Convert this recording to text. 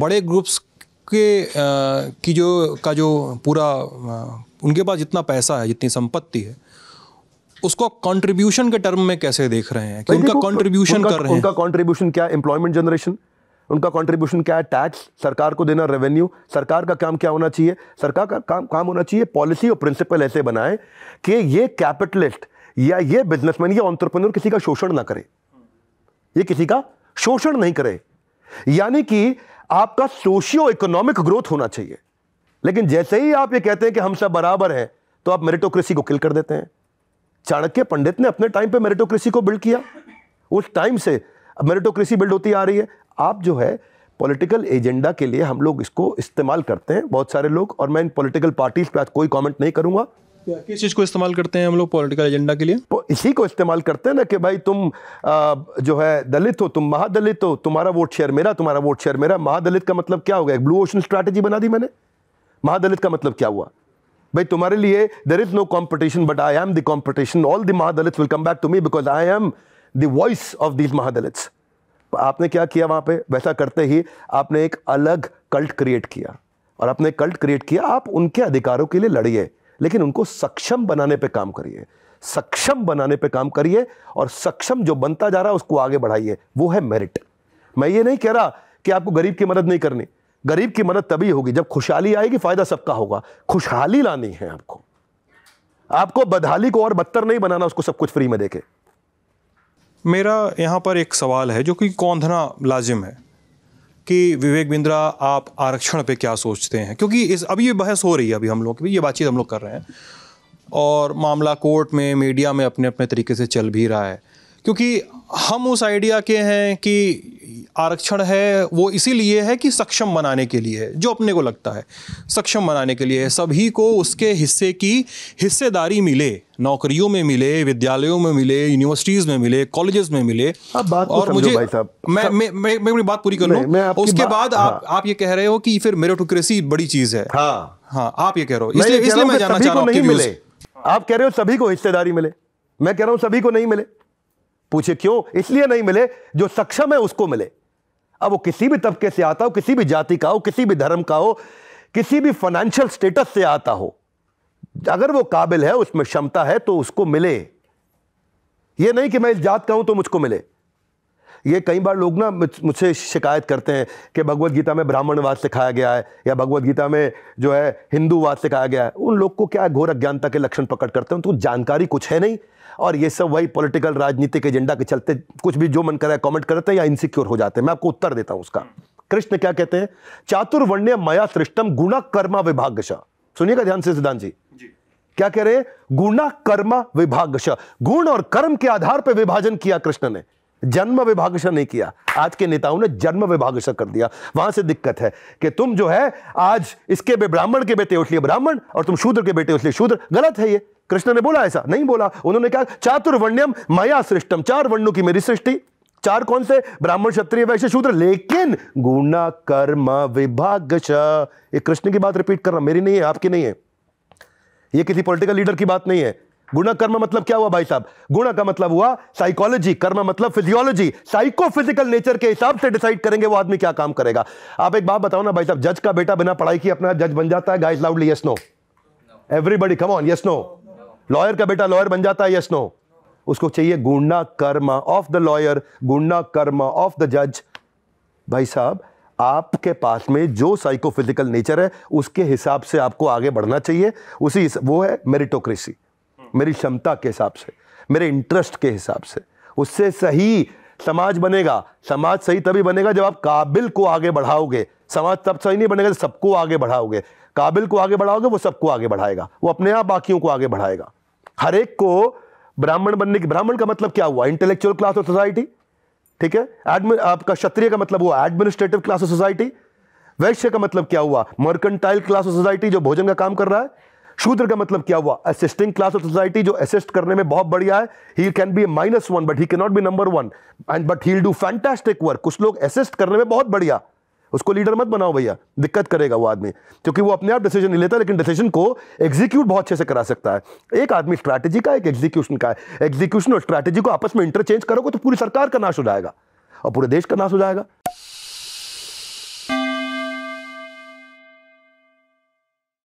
बड़े ग्रुप्स के आ, की जो का जो पूरा आ, उनके पास जितना पैसा है जितनी संपत्ति है उसको कंट्रीब्यूशन के टर्म में कैसे देख रहे हैं कि उनका कंट्रीब्यूशन कर रहे हैं उनका कंट्रीब्यूशन क्या है एम्प्लॉयमेंट जनरेशन उनका कंट्रीब्यूशन क्या है टैक्स सरकार को देना रेवेन्यू सरकार का काम क्या होना चाहिए सरकार का काम काम होना चाहिए पॉलिसी और प्रिंसिपल ऐसे बनाए कि ये कैपिटलिस्ट या ये बिजनेसमैन या ऑन्टरप्रनोर किसी का शोषण ना करे ये किसी का शोषण नहीं करे यानी कि आपका सोशियो इकोनॉमिक ग्रोथ होना चाहिए लेकिन जैसे ही आप ये कहते हैं कि हम सब बराबर हैं तो आप मेरिटोक्रेसी को किल कर देते हैं चाणक्य पंडित ने अपने टाइम पे मेरिटोक्रेसी को बिल्ड किया उस टाइम से मेरिटोक्रेसी बिल्ड होती आ रही है आप जो है पॉलिटिकल एजेंडा के लिए हम लोग इसको इस्तेमाल करते हैं बहुत सारे लोग और मैं इन पॉलिटिकल पार्टीज पे आज कोई कमेंट नहीं करूंगा किस चीज़ को इस्तेमाल करते हैं हम लोग पॉलिटिकल एजेंडा के लिए इसी को इस्तेमाल करते हैं ना कि भाई तुम आ, जो है दलित हो तुम महादलित हो तुम्हारा वोट शेयर मेरा तुम्हारा वोट शेयर मेरा महादलित का मतलब क्या हो गया एक ब्लू ओशन स्ट्रैटेजी बना दी मैंने महादलित का मतलब क्या हुआ भाई तुम्हारे लिए there is no competition but I am the competition all the Mahadalit will come back to me because I am the voice of these Mahadalit आपने क्या किया वहां पे वैसा करते ही आपने एक अलग कल्ट क्रिएट किया और आपने कल्ट क्रिएट किया आप उनके अधिकारों के लिए लड़िए लेकिन उनको सक्षम बनाने पे काम करिए सक्षम बनाने पे काम करिए और सक्षम जो बनता जा रहा है उसको आगे बढ़ाइए वो है मेरिट मैं ये नहीं कह रहा कि आपको गरीब की मदद नहीं करनी गरीब की मदद तभी होगी जब खुशहाली आएगी फायदा सबका होगा खुशहाली लानी है आपको आपको बदहाली को और बदतर नहीं बनाना उसको सब कुछ फ्री में देके मेरा यहाँ पर एक सवाल है जो कि कौंधना लाजिम है कि विवेक बिंद्रा आप आरक्षण पे क्या सोचते हैं क्योंकि इस अभी ये बहस हो रही है अभी हम लोग की ये बातचीत हम लोग कर रहे हैं और मामला कोर्ट में मीडिया में अपने अपने तरीके से चल भी रहा है क्योंकि हम उस आइडिया के हैं कि आरक्षण है वो इसीलिए है कि सक्षम बनाने के लिए है जो अपने को लगता है सक्षम बनाने के लिए है सभी को उसके हिस्से की हिस्सेदारी मिले नौकरियों में मिले विद्यालयों में मिले यूनिवर्सिटीज़ में मिले कॉलेजेस में मिले आप बात और मुझे भाई सब... मैं मैं मैं अपनी बात पूरी कर लूँ उसके बा... बाद आप हाँ। आप ये कह रहे हो कि फिर मेरोटोक्रेसी बड़ी चीज़ है हाँ। हाँ, आप ये कह रहे हो इसलिए इसलिए मैं जानना चाह रहा हूँ आप कह रहे हो सभी को हिस्सेदारी मिले मैं कह रहा हूँ सभी को नहीं मिले पूछे क्यों इसलिए नहीं मिले जो सक्षम है उसको मिले अब वो किसी भी तबके से आता हो किसी भी जाति का हो किसी भी धर्म का हो किसी भी फाइनेंशियल स्टेटस से आता हो अगर वो काबिल है उसमें क्षमता है तो उसको मिले ये नहीं कि मैं इस जात का हूं तो मुझको मिले ये कई बार लोग ना मुझसे शिकायत करते हैं कि भगवत गीता में ब्राह्मणवाद सिखाया गया है या भगवत गीता में जो है हिंदूवाद सिखाया गया है उन लोग को क्या घोर अज्ञानता के लक्षण पकड़ करते हैं तो जानकारी कुछ है नहीं और ये सब वही पॉलिटिकल राजनीतिक एजेंडा के चलते कुछ भी जो मन करा है कॉमेंट करते हैं या इनसिक्योर हो जाते हैं मैं आपको उत्तर देता हूँ उसका कृष्ण क्या कहते हैं चातुर्वण्य मया सृष्टम गुणा कर्मा विभागशा सुनिएगा ध्यान से सिद्धांत जी, क्या कह रहे हैं गुणा कर्म विभाग गुण और कर्म के आधार पर विभाजन किया कृष्ण ने जन्म विभागश नहीं किया आज के नेताओं ने जन्म विभागश कर दिया वहां से दिक्कत है कि तुम जो है आज इसके ब्राह्मण के बेटे उठलिए ब्राह्मण और तुम शूद्र के बेटे उठलिए शूद्र गलत है ये कृष्ण ने बोला ऐसा नहीं बोला उन्होंने कहा चातुर्वण्यम माया सृष्टम चार वर्णों की मेरी सृष्टि चार कौन से ब्राह्मण क्षत्रिय वैश्य शूद्र लेकिन गुणा कर्म विभाग ये कृष्ण की बात रिपीट कर रहा मेरी नहीं है आपकी नहीं है ये किसी पॉलिटिकल लीडर की बात नहीं है गुणा कर्म मतलब क्या हुआ भाई साहब गुणा का मतलब हुआ साइकोलॉजी कर्म मतलब फिजियोलॉजी साइको फिजिकल नेचर के हिसाब से डिसाइड करेंगे वो आदमी क्या काम करेगा आप एक बात बताओ ना भाई साहब जज का बेटा बिना पढ़ाई की अपना जज बन जाता है guys loudly yes no everybody come on yes no lawyer का बेटा लॉयर बन जाता है यस नो उसको चाहिए गुणा कर्म ऑफ द लॉयर गुणा कर्म ऑफ द जज भाई साहब आपके पास में जो साइकोफिजिकल नेचर है उसके हिसाब से आपको आगे बढ़ना चाहिए उसी वो है मेरिटोक्रेसी मेरी क्षमता के हिसाब से मेरे इंटरेस्ट के हिसाब से उससे सही समाज बनेगा समाज सही तभी बनेगा जब आप काबिल को आगे बढ़ाओगे समाज तब सही नहीं बनेगा जब सबको आगे बढ़ाओगे काबिल को आगे बढ़ाओगे वो सबको आगे बढ़ाएगा वो अपने आप बाकियों को आगे बढ़ाएगा हर एक को ब्राह्मण बनने की ब्राह्मण का मतलब क्या हुआ इंटेलेक्चुअल क्लास ऑफ सोसाइटी ठीक है एडमिन आपका क्षत्रिय का मतलब हुआ एडमिनिस्ट्रेटिव क्लास ऑफ सोसाइटी वैश्य का मतलब क्या हुआ मर्केंटाइल क्लास ऑफ सोसाइटी जो भोजन का काम कर रहा है शूद्र का मतलब क्या हुआ असिस्टिंग क्लास ऑफ सोसाइटी जो असिस्ट करने में बहुत बढ़िया है he can be minus one but he can not be number one and but he do fantastic work कुछ लोग असिस्ट करने में बहुत बढ़िया उसको लीडर मत बनाओ भैया दिक्कत करेगा वो आदमी क्योंकि वो अपने आप डिसीजन नहीं लेता लेकिन डिसीजन को एग्जीक्यूट बहुत अच्छे से करा सकता है एक आदमी स्ट्रैटेजी का एक एग्जीक्यूशन का है एग्जीक्यूशन और स्ट्रैटेजी को आपस में इंटरचेंज करोगे तो पूरी सरकार का नाश हो जाएगा और पूरे देश का नाश हो जाएगा